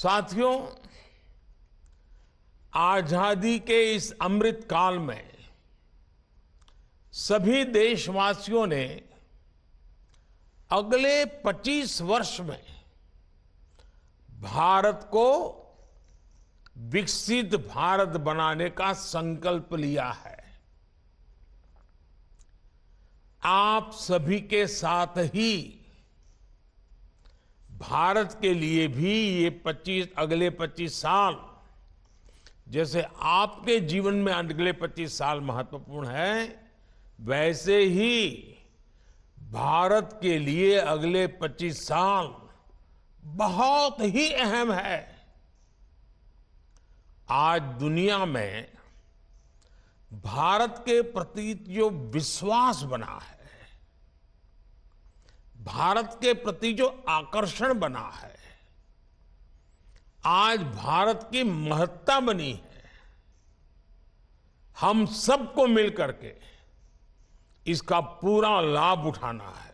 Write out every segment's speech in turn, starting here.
साथियों आजादी के इस अमृत काल में सभी देशवासियों ने अगले 25 वर्ष में भारत को विकसित भारत बनाने का संकल्प लिया है आप सभी के साथ ही भारत के लिए भी ये 25 अगले 25 साल जैसे आपके जीवन में अगले 25 साल महत्वपूर्ण है वैसे ही भारत के लिए अगले 25 साल बहुत ही अहम है आज दुनिया में भारत के प्रति जो विश्वास बना है भारत के प्रति जो आकर्षण बना है आज भारत की महत्ता बनी है हम सबको मिलकर के इसका पूरा लाभ उठाना है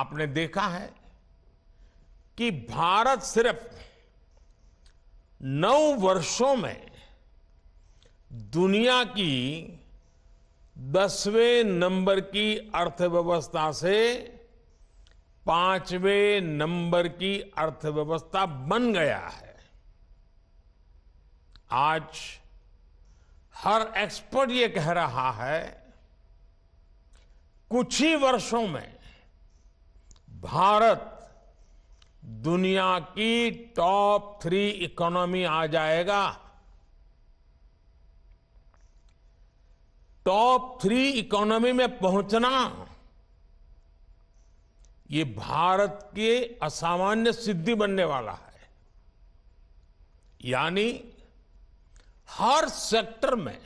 आपने देखा है कि भारत सिर्फ नौ वर्षों में दुनिया की दसवें नंबर की अर्थव्यवस्था से पांचवें नंबर की अर्थव्यवस्था बन गया है आज हर एक्सपर्ट ये कह रहा है कुछ ही वर्षों में भारत दुनिया की टॉप थ्री इकोनॉमी आ जाएगा टॉप थ्री इकोनॉमी में पहुंचना ये भारत के असामान्य सिद्धि बनने वाला है यानी हर सेक्टर में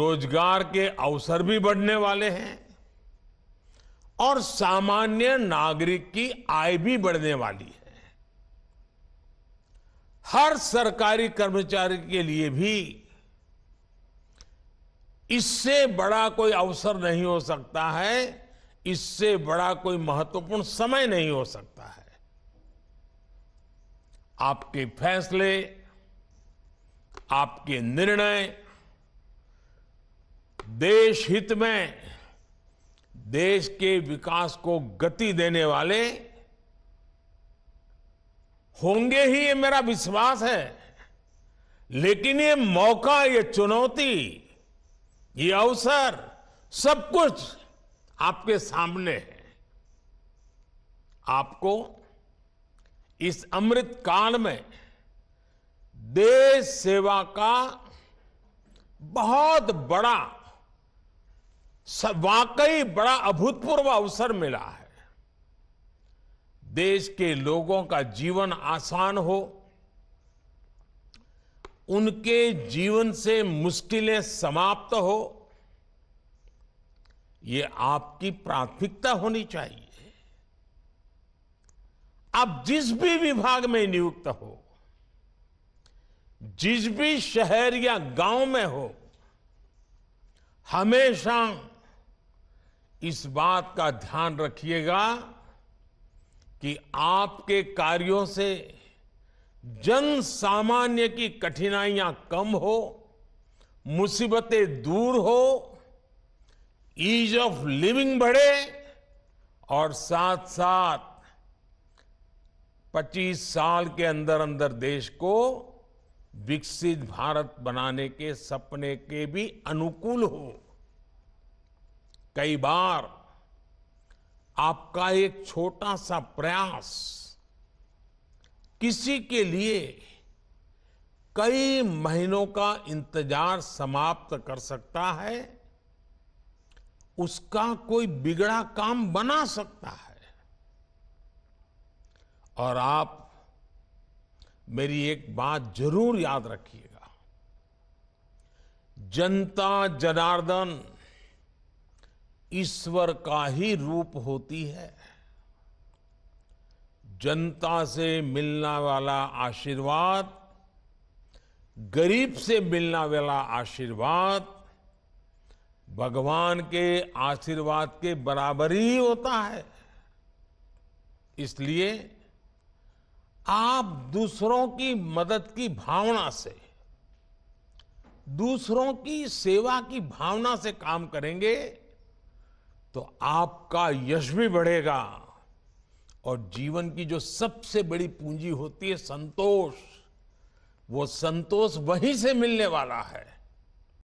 रोजगार के अवसर भी बढ़ने वाले हैं और सामान्य नागरिक की आय भी बढ़ने वाली है हर सरकारी कर्मचारी के लिए भी इससे बड़ा कोई अवसर नहीं हो सकता है इससे बड़ा कोई महत्वपूर्ण समय नहीं हो सकता है आपके फैसले आपके निर्णय देश हित में देश के विकास को गति देने वाले होंगे ही ये मेरा विश्वास है लेकिन ये मौका ये चुनौती ये अवसर सब कुछ आपके सामने है आपको इस अमृत काल में देश सेवा का बहुत बड़ा वाकई बड़ा अभूतपूर्व अवसर मिला है देश के लोगों का जीवन आसान हो उनके जीवन से मुश्किलें समाप्त हो ये आपकी प्राथमिकता होनी चाहिए आप जिस भी विभाग में नियुक्त हो जिस भी शहर या गांव में हो हमेशा इस बात का ध्यान रखिएगा कि आपके कार्यों से जन सामान्य की कठिनाइयां कम हो मुसीबतें दूर हो ईज ऑफ लिविंग बढ़े और साथ साथ 25 साल के अंदर अंदर देश को विकसित भारत बनाने के सपने के भी अनुकूल हो कई बार आपका एक छोटा सा प्रयास किसी के लिए कई महीनों का इंतजार समाप्त कर सकता है उसका कोई बिगड़ा काम बना सकता है और आप मेरी एक बात जरूर याद रखिएगा जनता जनार्दन ईश्वर का ही रूप होती है जनता से मिलना वाला आशीर्वाद गरीब से मिलना वाला आशीर्वाद भगवान के आशीर्वाद के बराबर ही होता है इसलिए आप दूसरों की मदद की भावना से दूसरों की सेवा की भावना से काम करेंगे तो आपका यश भी बढ़ेगा और जीवन की जो सबसे बड़ी पूंजी होती है संतोष वो संतोष वहीं से मिलने वाला है